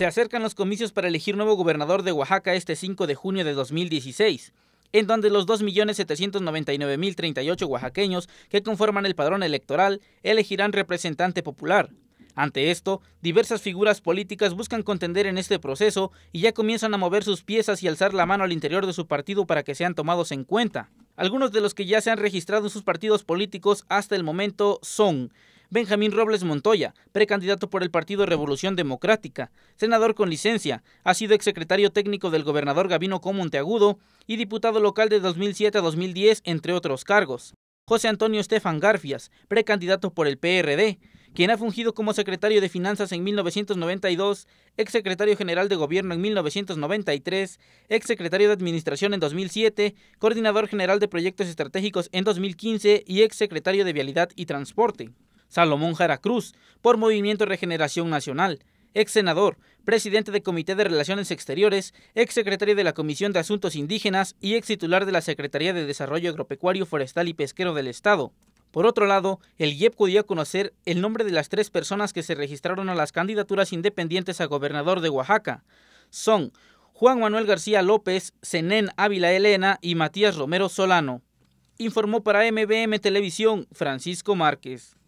Se acercan los comicios para elegir nuevo gobernador de Oaxaca este 5 de junio de 2016 en donde los 2.799.038 oaxaqueños que conforman el padrón electoral elegirán representante popular. Ante esto, diversas figuras políticas buscan contender en este proceso y ya comienzan a mover sus piezas y alzar la mano al interior de su partido para que sean tomados en cuenta. Algunos de los que ya se han registrado en sus partidos políticos hasta el momento son Benjamín Robles Montoya, precandidato por el Partido Revolución Democrática, senador con licencia, ha sido exsecretario técnico del gobernador Gabino Comonteagudo, y diputado local de 2007 a 2010, entre otros cargos. José Antonio Estefan Garfias, precandidato por el PRD, quien ha fungido como secretario de Finanzas en 1992, exsecretario general de Gobierno en 1993, exsecretario de Administración en 2007, coordinador general de Proyectos Estratégicos en 2015 y exsecretario de Vialidad y Transporte. Salomón Jara Cruz, por Movimiento Regeneración Nacional, ex senador, presidente del Comité de Relaciones Exteriores, ex secretario de la Comisión de Asuntos Indígenas y ex titular de la Secretaría de Desarrollo Agropecuario, Forestal y Pesquero del Estado. Por otro lado, el IEP podía conocer el nombre de las tres personas que se registraron a las candidaturas independientes a gobernador de Oaxaca. Son Juan Manuel García López, Zenén Ávila Elena y Matías Romero Solano. Informó para MBM Televisión Francisco Márquez.